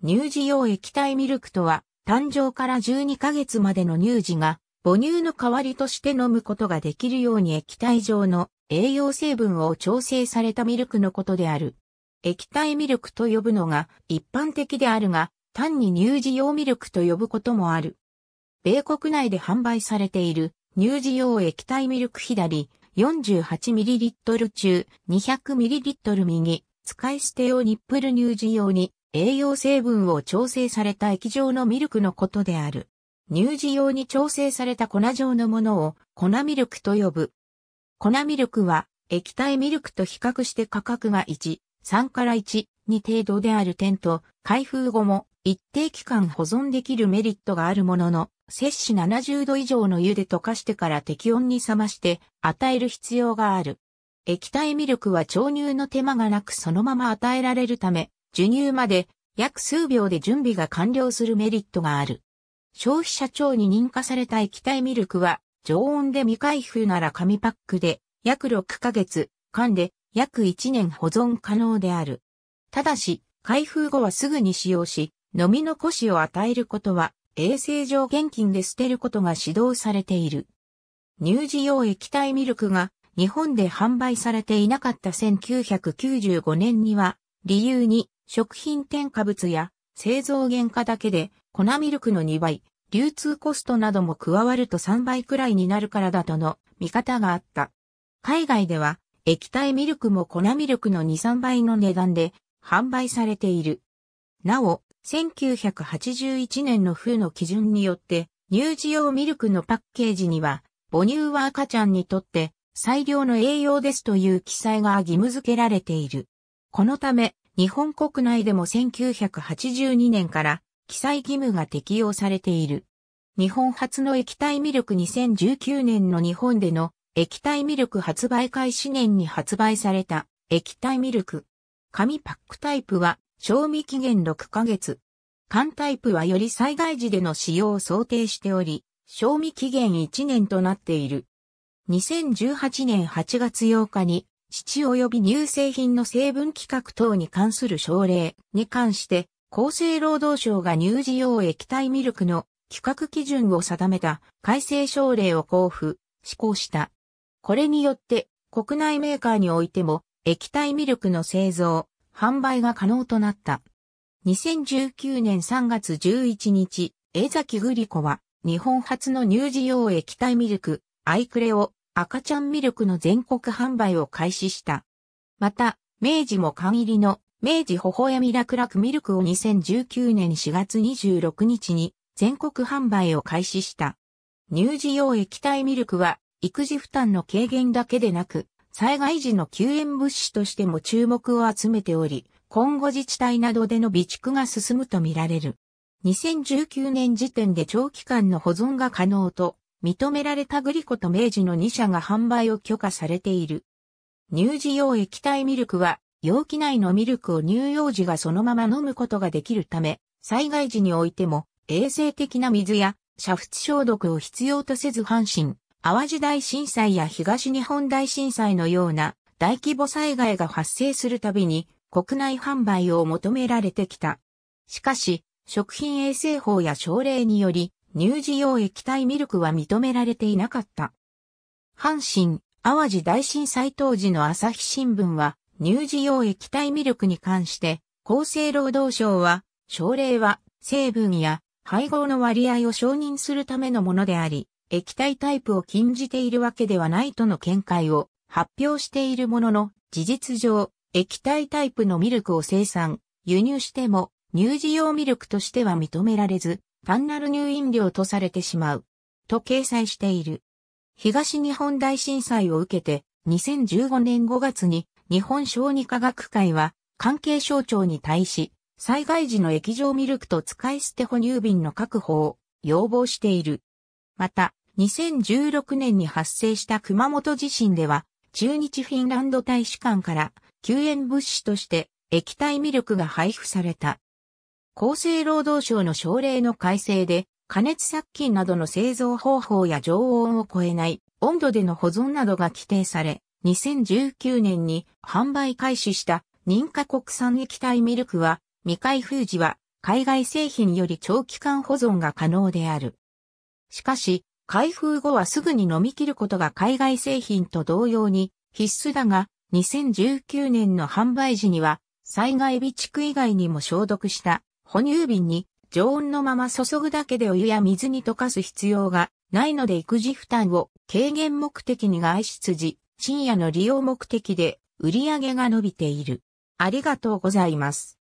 乳児用液体ミルクとは、誕生から12ヶ月までの乳児が母乳の代わりとして飲むことができるように液体状の栄養成分を調整されたミルクのことである。液体ミルクと呼ぶのが一般的であるが、単に乳児用ミルクと呼ぶこともある。米国内で販売されている乳児用液体ミルク左 48ml 中 200ml 右使い捨て用ニップル乳児用に栄養成分を調整された液状のミルクのことである。乳児用に調整された粉状のものを粉ミルクと呼ぶ。粉ミルクは液体ミルクと比較して価格が1、3から1、2程度である点と、開封後も一定期間保存できるメリットがあるものの、摂氏70度以上の湯で溶かしてから適温に冷まして与える必要がある。液体ミルクは調乳の手間がなくそのまま与えられるため、授乳まで約数秒で準備が完了するメリットがある。消費者庁に認可された液体ミルクは、常温で未開封なら紙パックで約6ヶ月、缶で約1年保存可能である。ただし、開封後はすぐに使用し、飲み残しを与えることは、衛生上現金で捨てることが指導されている。乳児用液体ミルクが日本で販売されていなかった1995年には、理由に食品添加物や製造原価だけで粉ミルクの2倍、流通コストなども加わると3倍くらいになるからだとの見方があった。海外では液体ミルクも粉ミルクの2、3倍の値段で販売されている。なお、1981年の冬の基準によって、乳児用ミルクのパッケージには、母乳は赤ちゃんにとって最良の栄養ですという記載が義務付けられている。このため、日本国内でも1982年から記載義務が適用されている。日本初の液体ミルク2019年の日本での液体ミルク発売開始年に発売された液体ミルク。紙パックタイプは賞味期限6ヶ月。缶タイプはより災害時での使用を想定しており、賞味期限1年となっている。2018年8月8日に父及び乳製品の成分規格等に関する省令に関して、厚生労働省が乳児用液体ミルクの規格基準を定めた改正省令を交付、施行した。これによって、国内メーカーにおいても、液体ミルクの製造、販売が可能となった。2019年3月11日、江崎グリコは、日本初の乳児用液体ミルク、アイクレを赤ちゃんミルクの全国販売を開始した。また、明治も缶入りの明治微笑み楽々ミルクを2019年4月26日に全国販売を開始した。乳児用液体ミルクは育児負担の軽減だけでなく、災害時の救援物資としても注目を集めており、今後自治体などでの備蓄が進むとみられる。2019年時点で長期間の保存が可能と認められたグリコと明治の2社が販売を許可されている。乳児用液体ミルクは、容器内のミルクを乳幼児がそのまま飲むことができるため、災害時においても、衛生的な水や、煮沸消毒を必要とせず阪神、淡路大震災や東日本大震災のような大規模災害が発生するたびに国内販売を求められてきた。しかし、食品衛生法や省令により、乳児用液体ミルクは認められていなかった。阪神、淡路大震災当時の朝日新聞は、乳児用液体ミルクに関して、厚生労働省は、症例は、成分や配合の割合を承認するためのものであり、液体タイプを禁じているわけではないとの見解を発表しているものの、事実上、液体タイプのミルクを生産、輸入しても、乳児用ミルクとしては認められず、単なる入院料とされてしまう、と掲載している。東日本大震災を受けて、2015年5月に日本小児科学会は関係省庁に対し、災害時の液状ミルクと使い捨て哺乳瓶の確保を要望している。また、2016年に発生した熊本地震では、中日フィンランド大使館から救援物資として液体ミルクが配布された。厚生労働省の省令の改正で、加熱殺菌などの製造方法や常温を超えない温度での保存などが規定され、2019年に販売開始した認可国産液体ミルクは未開封時は海外製品より長期間保存が可能である。しかし、開封後はすぐに飲み切ることが海外製品と同様に必須だが、2019年の販売時には災害備蓄以外にも消毒した哺乳瓶に常温のまま注ぐだけでお湯や水に溶かす必要がないので育児負担を軽減目的に外出時、深夜の利用目的で売り上げが伸びている。ありがとうございます。